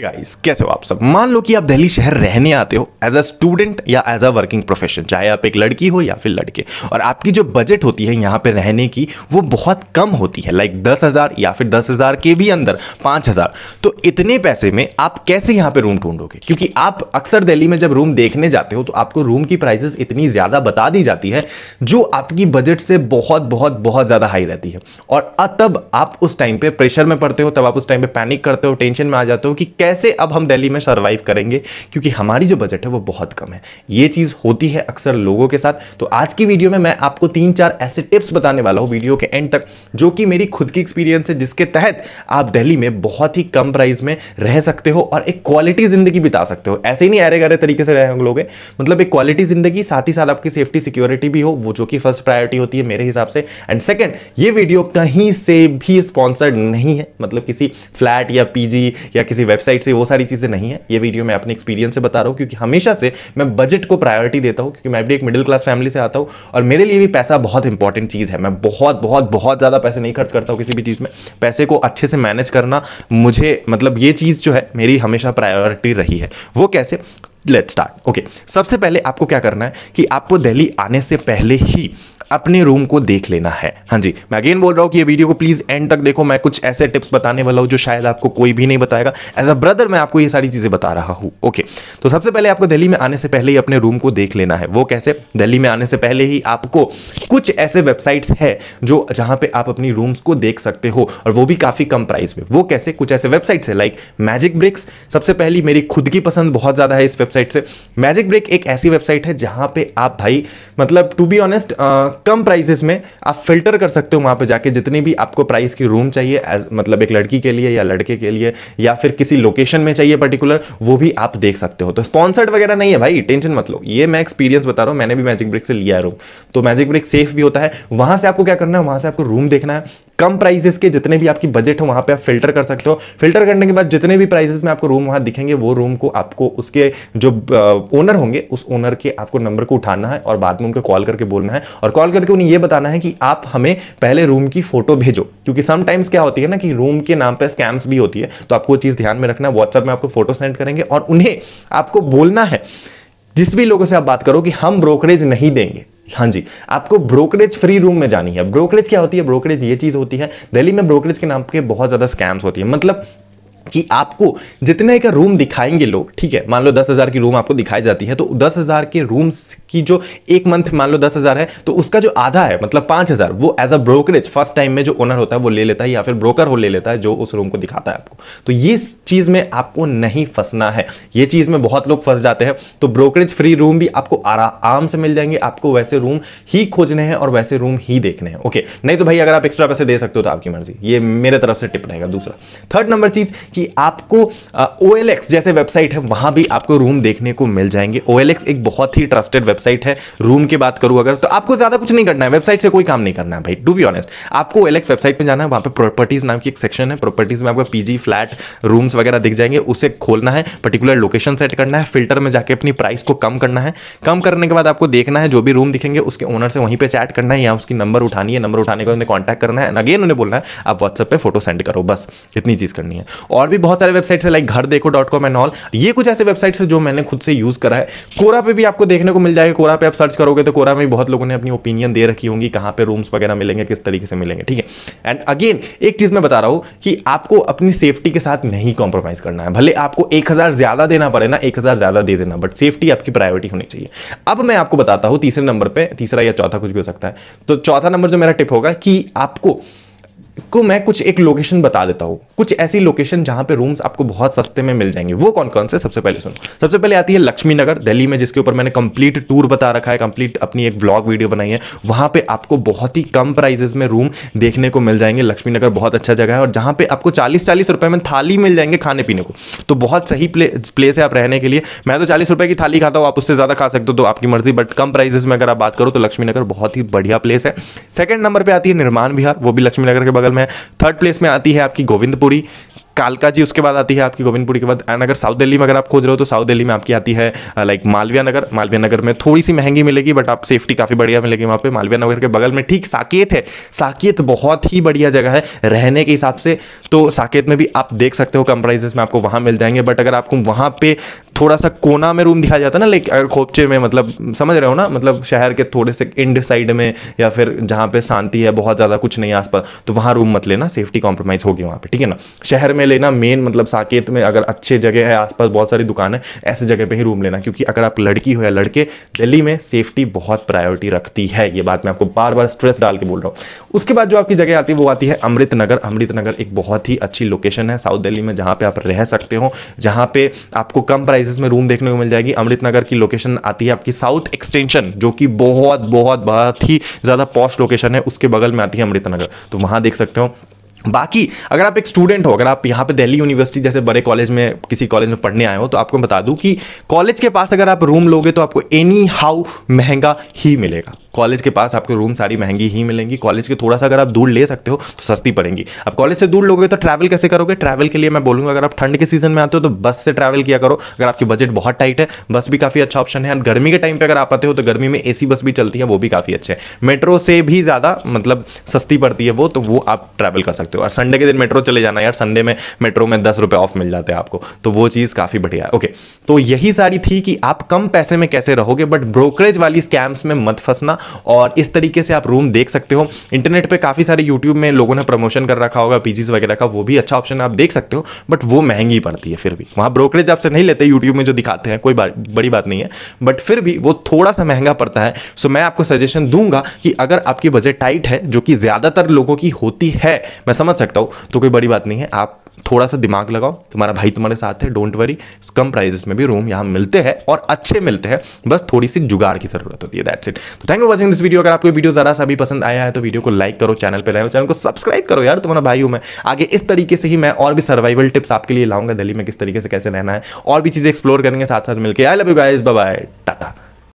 guys कैसे हो आप सब मान लो कि आप दिल्ली शहर रहने आते हो एज अ स्टूडेंट या एज अ वर्किंग प्रोफेशन चाहे आप एक लड़की हो या फिर लड़के और आपकी जो बजट होती है यहाँ पे रहने की वो बहुत कम होती है लाइक दस हज़ार या फिर दस हज़ार के भी अंदर पाँच हज़ार तो इतने पैसे में आप कैसे यहाँ पे रूम ढूंढोगे क्योंकि आप अक्सर दिल्ली में जब रूम देखने जाते हो तो आपको रूम की प्राइजेस इतनी ज़्यादा बता दी जाती है जो आपकी बजट से बहुत बहुत बहुत ज़्यादा हाई रहती है और तब आप उस टाइम पर प्रेशर में पड़ते हो तब आप उस टाइम पर पैनिक करते हो टेंशन में आ जाते हो कि कैसे अब हम दिल्ली में सर्वाइव करेंगे क्योंकि हमारी जो बजट है वो बहुत कम है ये चीज़ होती है अक्सर लोगों के साथ तो आज की वीडियो में मैं आपको तीन चार ऐसे टिप्स बताने वाला हूँ वीडियो के एंड तक जो कि मेरी खुद की एक्सपीरियंस है जिसके तहत आप दिल्ली में बहुत ही कम प्राइस में रह सकते हो और एक क्वालिटी ज़िंदगी बिता सकते हो ऐसे ही नहीं अरे गरे तरीके से रहे लोग मतलब एक क्वालिटी ज़िंदगी साथ ही साथ आपकी सेफ्टी सिक्योरिटी भी हो वो जो कि फर्स्ट प्रायोरिटी होती है मेरे हिसाब से एंड सेकेंड ये वीडियो कहीं से भी स्पॉन्सर्ड नहीं है मतलब किसी फ्लैट या पीजी या किसी वेबसाइट साइड से वो सारी चीज़ें नहीं है ये वीडियो मैं अपने एक्सपीरियंस से बता रहा हूँ क्योंकि हमेशा से मैं बजट को प्रायोरिटी देता हूँ क्योंकि मैं भी एक मिडिल क्लास फैमिली से आता हूँ और मेरे लिए भी पैसा बहुत इंपॉर्टेंट चीज़ है मैं बहुत बहुत बहुत ज़्यादा पैसे नहीं खर्च करता हूँ किसी भी चीज़ में पैसे को अच्छे से मैनेज करना मुझे मतलब ये चीज़ जो है मेरी हमेशा प्रायोरिटी रही है वो कैसे लेट स्टार्ट ओके सबसे पहले आपको क्या करना है कि आपको दिल्ली आने से पहले ही अपने रूम को देख लेना है हाँ जी मैं अगेन बोल रहा हूँ कि ये वीडियो को प्लीज़ एंड तक देखो मैं कुछ ऐसे टिप्स बताने वाला हूँ जो शायद आपको कोई भी नहीं बताएगा एज अ ब्रदर मैं आपको ये सारी चीज़ें बता रहा हूँ ओके तो सबसे पहले आपको दिल्ली में आने से पहले ही अपने रूम को देख लेना है वो कैसे दिल्ली में आने से पहले ही आपको कुछ ऐसे वेबसाइट्स है जो जहाँ पर आप अपनी रूम्स को देख सकते हो और वो भी काफ़ी कम प्राइस में वो कैसे कुछ ऐसे वेबसाइट्स है लाइक मैजिक ब्रिक्स सबसे पहली मेरी खुद की पसंद बहुत ज़्यादा है इस वेब वेबसाइट से मैजिक ब्रेक एक ऐसी वेबसाइट है जहाँ पे आप भाई मतलब टू बी ऑनेस्ट कम प्राइसेस में आप फिल्टर कर सकते हो वहाँ पे जाके जितनी भी आपको प्राइस की रूम चाहिए एज मतलब एक लड़की के लिए या लड़के के लिए या फिर किसी लोकेशन में चाहिए पर्टिकुलर वो भी आप देख सकते हो तो स्पॉन्सर्ड वगैरह नहीं है भाई टेंशन मत लो ये मैं एक्सपीरियंस बता रहा हूँ मैंने भी मैजिक ब्रेक से लिया रूम तो मैजिक ब्रेक सेफ भी होता है वहाँ से आपको क्या करना है वहाँ से आपको रूम देखना है कम प्राइसेस के जितने भी आपकी बजट हो वहाँ पे आप फिल्टर कर सकते हो फिल्टर करने के बाद जितने भी प्राइसेस में आपको रूम वहाँ दिखेंगे वो रूम को आपको उसके जो ओनर होंगे उस ओनर के आपको नंबर को उठाना है और बाद में उनको कॉल करके बोलना है और कॉल करके उन्हें ये बताना है कि आप हमें पहले रूम की फोटो भेजो क्योंकि समटाइम्स क्या होती है ना कि रूम के नाम पर स्कैम्स भी होती है तो आपको चीज़ ध्यान में रखना व्हाट्सएप में आपको फोटो सेंड करेंगे और उन्हें आपको बोलना है जिस भी लोगों से आप बात करो कि हम ब्रोकरेज नहीं देंगे हाँ जी आपको ब्रोकरेज फ्री रूम में जानी है ब्रोकरेज क्या होती है ब्रोकरेज ये चीज़ होती है दिल्ली में ब्रोकरेज के नाम के बहुत ज़्यादा स्कैम्स होती है मतलब कि आपको जितने का रूम दिखाएंगे लोग ठीक है मान लो दस हज़ार की रूम आपको दिखाई जाती है तो दस हज़ार के रूम्स की जो एक मंथ मान लो दस हज़ार है तो उसका जो आधा है मतलब पाँच हज़ार वो as a brokerage first time में जो ओनर होता है वो ले लेता है या फिर ब्रोकर हो ले लेता है जो उस रूम को दिखाता है आपको तो ये चीज़ में आपको नहीं फंसना है ये चीज़ में बहुत लोग फंस जाते हैं तो ब्रोकरेज फ्री रूम भी आपको आराम से मिल जाएंगे आपको वैसे रूम ही खोजने हैं और वैसे रूम ही देखने हैं ओके नहीं तो भाई अगर आप एक्स्ट्रा पैसे दे सकते हो तो आपकी मर्जी ये मेरे तरफ से टिप रहेगा दूसरा थर्ड नंबर चीज़ कि आपको ओ जैसे वेबसाइट है वहाँ भी आपको रूम देखने को मिल जाएंगे ओ एक बहुत ही ट्रस्टेड वेबसाइट है रूम की बात करूँ अगर तो आपको ज़्यादा कुछ नहीं करना है वेबसाइट से कोई काम नहीं करना है भाई टू बी ऑनेस्ट आपको ओ वेबसाइट पर जाना है वहाँ पर प्रॉपर्टीज़ नाम की एक सेक्शन है प्रॉपर्टीज़ में आपको पीजी फ्लैट रूम्स वगैरह दिख जाएंगे उसे खोलना है पर्टिकुलर लोकेशन सेट करना है फिल्टर में जाके अपनी प्राइस को कम करना है कम करने के बाद आपको देखना है जो भी रूम दिखेंगे उसके ओनर से वहीं पर चैट करना है या उसकी नंबर उठानी है नंबर उठाने के बाद उन्हें कॉन्टैक्ट करना है अगेन उन्हें बोलना है आप व्हाट्सएप पर फोटो सेंड करो बस इतनी चीज़ करनी है और और भी बहुत सारे वेबसाइट्स है लाइक घर देखो डॉट कॉम एंड ऑल ये कुछ ऐसे वेबसाइट्स है जो मैंने खुद से यूज़ करा है कोरा पे भी आपको देखने को मिल जाएगा कोरा पे आप सर्च करोगे तो कोरा में भी बहुत लोगों ने अपनी ओपिनियन दे रखी होंगी कहाँ पे रूम्स वगैरह मिलेंगे किस तरीके से मिलेंगे ठीक है एंड अगेन एक चीज़ मैं बता रहा हूँ कि आपको अपनी सेफ्टी के साथ नहीं कॉम्प्रोमाइज़ करना है भले आपको एक ज़्यादा देना पड़े ना एक ज़्यादा दे देना बट सेफ्टी आपकी प्रायोरिटी होनी चाहिए अब मैं आपको बताता हूँ तीसरे नंबर पर तीसरा या चौथा कुछ भी हो सकता है तो चौथा नंबर जो मेरा टिप होगा कि आपको को मैं कुछ एक लोकेशन बता देता हूँ कुछ ऐसी लोकेशन जहां पे रूम्स आपको बहुत सस्ते में मिल जाएंगे वो कौन कौन से सबसे पहले सुनो सबसे पहले आती है लक्ष्मी नगर दिल्ली में जिसके ऊपर मैंने कंप्लीट टूर बता रखा है कंप्लीट अपनी एक ब्लॉग वीडियो बनाई है वहां पे आपको बहुत ही कम प्राइजेस में रूम देखने को मिल जाएंगे लक्ष्मी नगर बहुत अच्छा जगह है और जहां पर आपको चालीस चालीस रुपए में थाली मिल जाएंगे खाने पीने को तो बहुत सही प्लेस है आप रहने के लिए मैं तो चालीस रुपए की थाली खाता हूँ आप उससे ज्यादा खा सकते हो तो आपकी मर्जी बट कम प्राइजेस में अगर आप बात करो तो लक्ष्मी नगर बहुत ही बढ़िया प्लेस है सेकंड नंबर पर आती है निर्माण विहार वो भी लक्ष्मी नगर के बगल में थर्ड प्लेस में आती है आपकी गोविंदपुर করি कालका जी उसके बाद आती है आपकी गोविंदपुरी के बाद एंड अगर साउथ दिल्ली में अगर आप खोज रहे हो तो साउथ दिल्ली में आपकी आती है लाइक मालविया नगर मालविया नगर में थोड़ी सी महंगी मिलेगी बट आप सेफ्टी काफ़ी बढ़िया मिलेगी वहाँ पे मालविया नगर के बगल में ठीक साकेत है साकेत बहुत ही बढ़िया जगह है रहने के हिसाब से तो साकेत में भी आप देख सकते हो कम प्राइजेस में आपको वहाँ मिल जाएंगे बट अगर आपको वहाँ पर थोड़ा सा कोना में रूम दिखाया जाता है ना लाइक अगर खोपचे में मतलब समझ रहे हो ना मतलब शहर के थोड़े से इंड साइड में या फिर जहाँ पर शांति है बहुत ज़्यादा कुछ नहीं आसपास तो वहाँ रूम मत लेना सेफ्टी कॉम्प्रोमाइज़ होगी वहाँ पर ठीक है ना शहर में में लेना मेन मतलब साकेत में अगर अच्छे जगह है आसपास बहुत सारी दुकान है ऐसे जगह पे ही रूम लेना क्योंकि अगर आप लड़की हो या लड़के दिल्ली में सेफ्टी बहुत प्रायोरिटी रखती है ये बात मैं आपको बार बार स्ट्रेस डाल के बोल रहा हूँ उसके बाद जो आपकी जगह आती है वो आती है अमृत नगर अमृत नगर एक बहुत ही अच्छी लोकेशन है साउथ दिल्ली में जहाँ पर आप रह सकते हो जहाँ पर आपको कम प्राइजेस में रूम देखने को मिल जाएगी अमृत नगर की लोकेशन आती है आपकी साउथ एक्सटेंशन जो कि बहुत बहुत बहुत ही ज़्यादा पॉश लोकेशन है उसके बगल में आती है अमृत नगर तो वहाँ देख सकते हो बाकी अगर आप एक स्टूडेंट हो अगर आप यहाँ पे दिल्ली यूनिवर्सिटी जैसे बड़े कॉलेज में किसी कॉलेज में पढ़ने आए हो तो आपको बता दूं कि कॉलेज के पास अगर आप रूम लोगे तो आपको एनी हाउ महंगा ही मिलेगा कॉलेज के पास आपको रूम सारी महंगी ही मिलेंगी कॉलेज के थोड़ा सा अगर आप दूर ले सकते हो तो सस्ती पड़ेंगी अब कॉलेज से दूर लोगे तो ट्रैवल कैसे करोगे ट्रैवल के लिए मैं बोलूँगा अगर आप ठंड के सीजन में आते हो तो बस से ट्रैवल किया करो अगर आपकी बजट बहुत टाइट है बस भी काफ़ी अच्छा ऑप्शन है और गर्मी के टाइम पर अगर आप आते हो तो गर्मी में ए बस भी चलती है वो भी काफ़ी अच्छे है मेट्रो से भी ज़्यादा मतलब सस्ती पड़ती है वो तो वो आप ट्रैवल कर सकते हो और संडे के दिन मेट्रो चले जाना यार संडे में मेट्रो में दस रुपये ऑफ मिल जाते हैं आपको तो वो चीज़ काफ़ी बढ़िया है ओके तो यही सारी थी कि आप कम पैसे में कैसे रहोगे बट ब्रोकरेज वाली स्कैम्स में मत फंसना और इस तरीके से आप रूम देख सकते हो इंटरनेट पर काफ़ी सारे यूट्यूब में लोगों ने प्रमोशन कर रखा होगा पीजीज वगैरह का वो भी अच्छा ऑप्शन आप देख सकते हो बट वो महंगी पड़ती है फिर भी वहाँ ब्रोकरेज आपसे नहीं लेते यूट्यूब में जो दिखाते हैं कोई बड़ी बात नहीं है बट फिर भी वो थोड़ा सा महंगा पड़ता है सो मैं आपको सजेशन दूंगा कि अगर आपकी बजट टाइट है जो कि ज़्यादातर लोगों की होती है मैं समझ सकता हूं तो कोई बड़ी बात नहीं है आप थोड़ा सा दिमाग लगाओ तुम्हारा भाई तुम्हारे साथ है डोंट वरी कम प्राइजेस में भी रूम यहाँ मिलते हैं और अच्छे मिलते हैं बस थोड़ी सी जुगाड़ की जरूरत होती है दैट्स इट तो thank you watching this video अगर आपको वीडियो जरा सा भी पसंद आया है तो वीडियो को लाइक करो चैनल पर रहो चैनल को सब्सक्राइब करो यार तुम्हारा भाई हूँ मैं आगे इस तरीके से ही मैं और भी सर्वाइवल टिप्स आपके लिए लाऊंगा दिल्ली में किस तरीके से कैसे रहना है और भी चीज़ें एक्सप्लोर करेंगे साथ साथ मिलकर I love you guys bye Tata